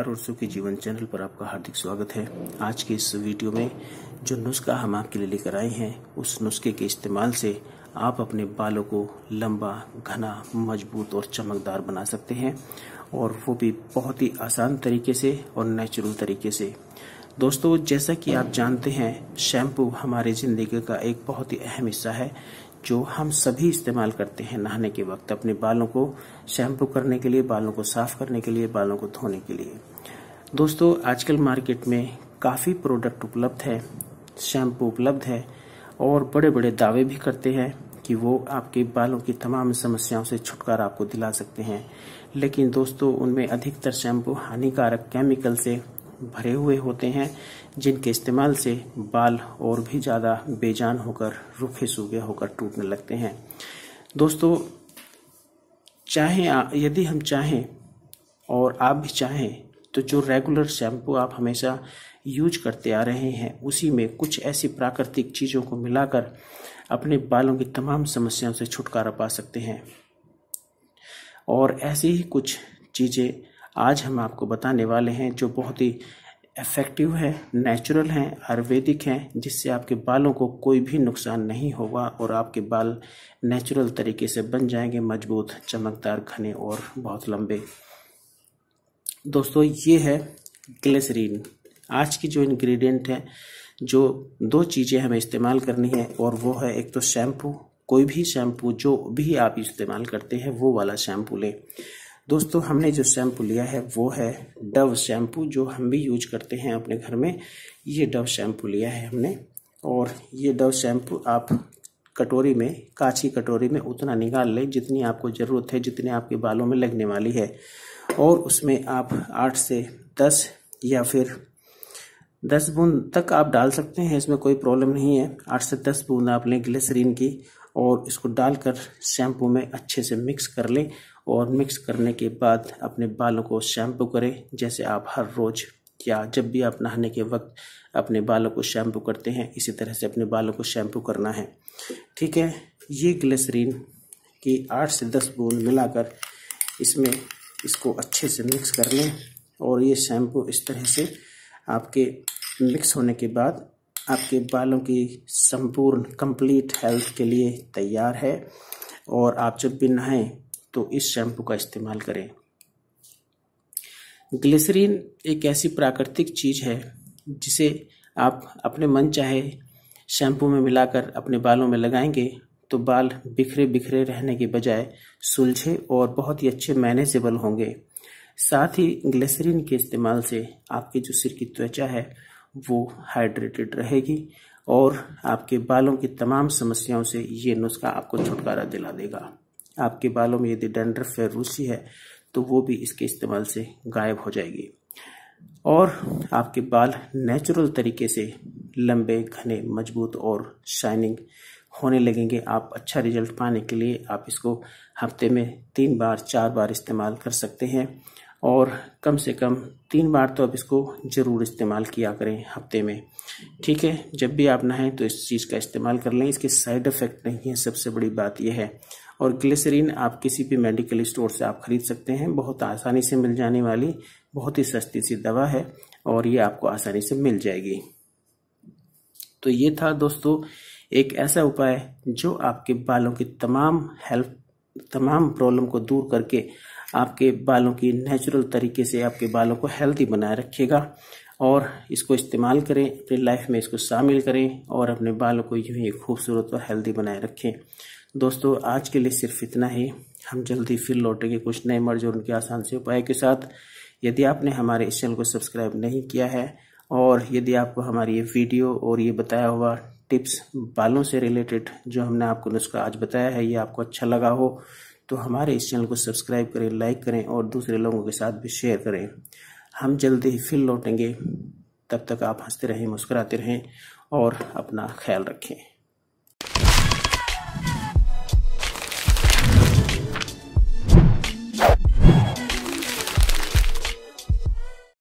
प्यार और सुखी जीवन चैनल पर आपका हार्दिक स्वागत है आज के इस वीडियो में जो नुस्खा हम आपके लिए लेकर आए हैं उस नुस्खे के इस्तेमाल से आप अपने बालों को लंबा घना मजबूत और चमकदार बना सकते हैं और वो भी बहुत ही आसान तरीके से और नेचुरल तरीके से दोस्तों जैसा कि आप जानते हैं शैम्पू हमारी ज़िंदगी का एक बहुत ही अहम हिस्सा है जो हम सभी इस्तेमाल करते हैं नहाने के वक्त अपने बालों को शैम्पू करने के लिए बालों को साफ करने के लिए बालों को धोने के लिए दोस्तों आजकल मार्केट में काफ़ी प्रोडक्ट उपलब्ध है शैम्पू उपलब्ध है और बड़े बड़े दावे भी करते हैं कि वो आपके बालों की तमाम समस्याओं से छुटकारा आपको दिला सकते हैं लेकिन दोस्तों उनमें अधिकतर शैम्पू हानिकारक केमिकल से भरे हुए होते हैं जिनके इस्तेमाल से बाल और भी ज़्यादा बेजान होकर रूखे सूखे होकर टूटने लगते हैं दोस्तों चाहें यदि हम चाहें और आप भी चाहें तो जो रेगुलर शैम्पू आप हमेशा यूज करते आ रहे हैं उसी में कुछ ऐसी प्राकृतिक चीज़ों को मिलाकर अपने बालों की तमाम समस्याओं से छुटकारा पा सकते हैं और ऐसी ही कुछ चीज़ें आज हम आपको बताने वाले हैं जो बहुत ही इफ़ेक्टिव है नेचुरल हैं आयुर्वेदिक हैं जिससे आपके बालों को कोई भी नुकसान नहीं होगा और आपके बाल नेचुरल तरीके से बन जाएंगे मजबूत चमकदार घने और बहुत लंबे दोस्तों ये है ग्लिसरीन आज की जो इंग्रेडिएंट है जो दो चीज़ें हमें इस्तेमाल करनी है और वो है एक तो शैम्पू कोई भी शैम्पू जो भी आप इस्तेमाल करते हैं वो वाला शैम्पू लें दोस्तों हमने जो शैम्पू लिया है वो है डव शैम्पू जो हम भी यूज करते हैं अपने घर में ये डव शैम्पू लिया है हमने और ये डव शैम्पू आप कटोरी में कांच की कटोरी में उतना निकाल लें जितनी आपको ज़रूरत है जितनी आपके बालों में लगने वाली है और उसमें आप आठ से दस या फिर दस बूंद तक आप डाल सकते हैं इसमें कोई प्रॉब्लम नहीं है आठ से दस बूंद आप लें ग्लिसरीन की और इसको डालकर शैम्पू में अच्छे से मिक्स कर लें और मिक्स करने के बाद अपने बालों को शैम्पू करें जैसे आप हर रोज़ क्या जब भी आप नहाने के वक्त अपने बालों को शैम्पू करते हैं इसी तरह से अपने बालों को शैम्पू करना है ठीक है ये ग्लिसरीन की आठ से दस बूंद मिलाकर इसमें इसको अच्छे से मिक्स कर लें और ये शैम्पू इस तरह से आपके मिक्स होने के बाद आपके बालों की संपूर्ण कंप्लीट हेल्थ के लिए तैयार है और आप जब भी नहाएं तो इस शैम्पू का इस्तेमाल करें ग्लिसरीन एक ऐसी प्राकृतिक चीज़ है जिसे आप अपने मन चाहे शैम्पू में मिलाकर अपने बालों में लगाएंगे तो बाल बिखरे बिखरे रहने के बजाय सुलझे और बहुत ही अच्छे मैनेजेबल होंगे साथ ही ग्लिसरीन के इस्तेमाल से आपके जो सिर की त्वचा है वो हाइड्रेटेड रहेगी और आपके बालों की तमाम समस्याओं से ये नुस्खा आपको छुटकारा दिला देगा आपके बालों में यदि डेंडर फेरूसी रूसी है तो वो भी इसके इस्तेमाल से गायब हो जाएगी और आपके बाल नेचुरल तरीके से लंबे घने मजबूत और शाइनिंग होने लगेंगे आप अच्छा रिजल्ट पाने के लिए आप इसको हफ्ते में तीन बार चार बार इस्तेमाल कर सकते हैं और कम से कम तीन बार तो आप इसको ज़रूर इस्तेमाल किया करें हफ्ते में ठीक है जब भी आप नहाएं तो इस चीज़ का इस्तेमाल कर लें इसके साइड इफ़ेक्ट नहीं है सबसे बड़ी बात यह है और ग्लिसरीन आप किसी भी मेडिकल स्टोर से आप खरीद सकते हैं बहुत आसानी से मिल जाने वाली बहुत ही सस्ती सी दवा है और ये आपको आसानी से मिल जाएगी तो ये था दोस्तों एक ऐसा उपाय जो आपके बालों की तमाम हेल्थ तमाम प्रॉब्लम को दूर करके आपके बालों की नेचुरल तरीके से आपके बालों को हेल्दी बनाए रखेगा और इसको इस्तेमाल करें अपनी लाइफ में इसको शामिल करें और अपने बालों को यूं ही खूबसूरत और हेल्दी बनाए रखें दोस्तों आज के लिए सिर्फ इतना ही हम जल्दी फिर लौटेंगे कुछ नए मर्ज और उनके आसान से उपाय के साथ यदि आपने हमारे इस चैनल को सब्सक्राइब नहीं किया है और यदि आपको हमारी ये वीडियो और ये बताया हुआ टिप्स बालों से रिलेटेड जो हमने आपको नुस्खा आज बताया है ये आपको अच्छा लगा हो तो हमारे इस चैनल को सब्सक्राइब करें लाइक करें और दूसरे लोगों के साथ भी शेयर करें हम जल्दी ही फिर लौटेंगे तब तक आप हंसते रहें मुस्कुराते रहें और अपना ख्याल रखें